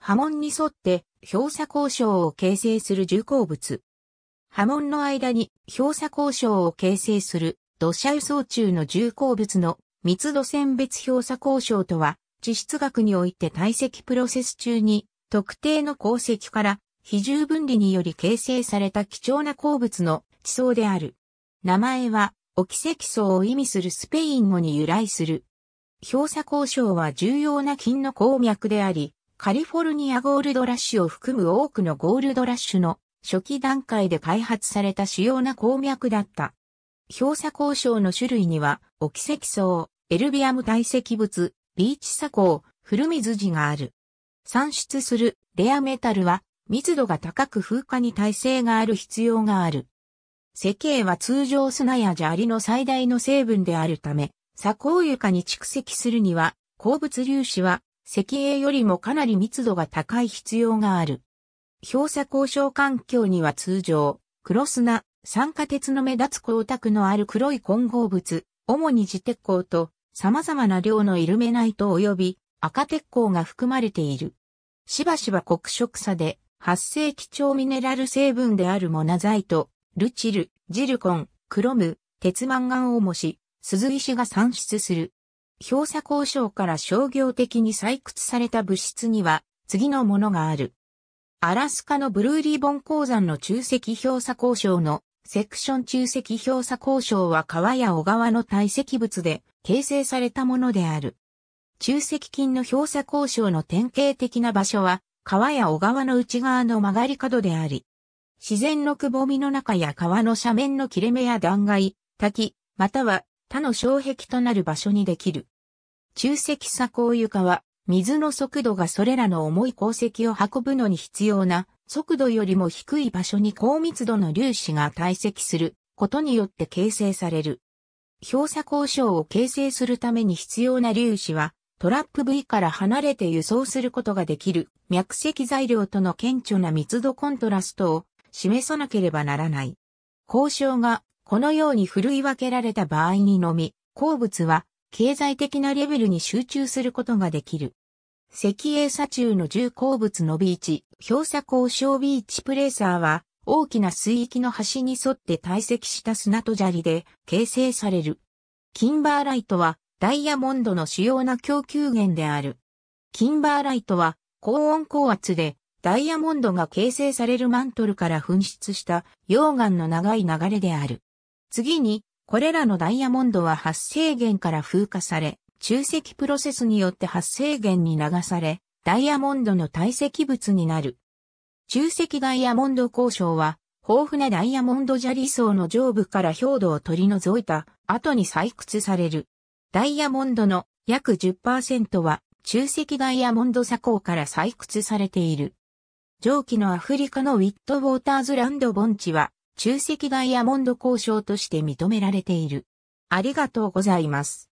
波紋に沿って表鎖交渉を形成する重鉱物。波紋の間に表鎖交渉を形成する土砂輸送中の重鉱物の密度選別表鎖交渉とは、地質学において堆積プロセス中に特定の鉱石から比重分離により形成された貴重な鉱物の地層である。名前は、オキセキ層を意味するスペイン語に由来する。表鎖交渉は重要な金の鉱脈であり、カリフォルニアゴールドラッシュを含む多くのゴールドラッシュの初期段階で開発された主要な鉱脈だった。氷砂鉱床の種類には、オキセキ層、エルビアム堆積物、ビーチ砂鉱、古水地がある。産出するレアメタルは密度が高く風化に耐性がある必要がある。石英は通常砂や砂利の最大の成分であるため、砂鉱床に蓄積するには、鉱物粒子は石英よりもかなり密度が高い必要がある。表鎖交渉環境には通常、黒砂、酸化鉄の目立つ光沢のある黒い混合物、主に磁鉄鋼と様々な量のイルメナイト及び赤鉄鋼が含まれている。しばしば黒色差で発生基調ミネラル成分であるモナザイト、ルチル、ジルコン、クロム、鉄マンガンを模し、鈴石が産出する。氷砂交渉から商業的に採掘された物質には次のものがある。アラスカのブルーリボン鉱山の中石氷砂交渉のセクション中石氷砂交渉は川や小川の堆積物で形成されたものである。中石金の氷砂交渉の典型的な場所は川や小川の内側の曲がり角であり、自然のくぼみの中や川の斜面の切れ目や断崖、滝、または他の障壁となる場所にできる。中石砂鉱床は、水の速度がそれらの重い鉱石を運ぶのに必要な速度よりも低い場所に高密度の粒子が堆積することによって形成される。氷砂鉱床を形成するために必要な粒子は、トラップ部位から離れて輸送することができる脈石材料との顕著な密度コントラストを示さなければならない。交渉がこのように振るい分けられた場合にのみ、鉱物は経済的なレベルに集中することができる。石英砂中の重鉱物のビーチ、氷砂鉱小ビーチプレーサーは、大きな水域の端に沿って堆積した砂と砂利で形成される。キンバーライトはダイヤモンドの主要な供給源である。キンバーライトは高温高圧でダイヤモンドが形成されるマントルから噴出した溶岩の長い流れである。次に、これらのダイヤモンドは発生源から風化され、中積プロセスによって発生源に流され、ダイヤモンドの堆積物になる。中積ダイヤモンド交渉は、豊富なダイヤモンド砂利層の上部から表土を取り除いた後に採掘される。ダイヤモンドの約10%は中石ダイヤモンド砂鉱から採掘されている。上記のアフリカのウィットウォーターズランド盆地は中石ダイヤモンド交渉として認められている。ありがとうございます。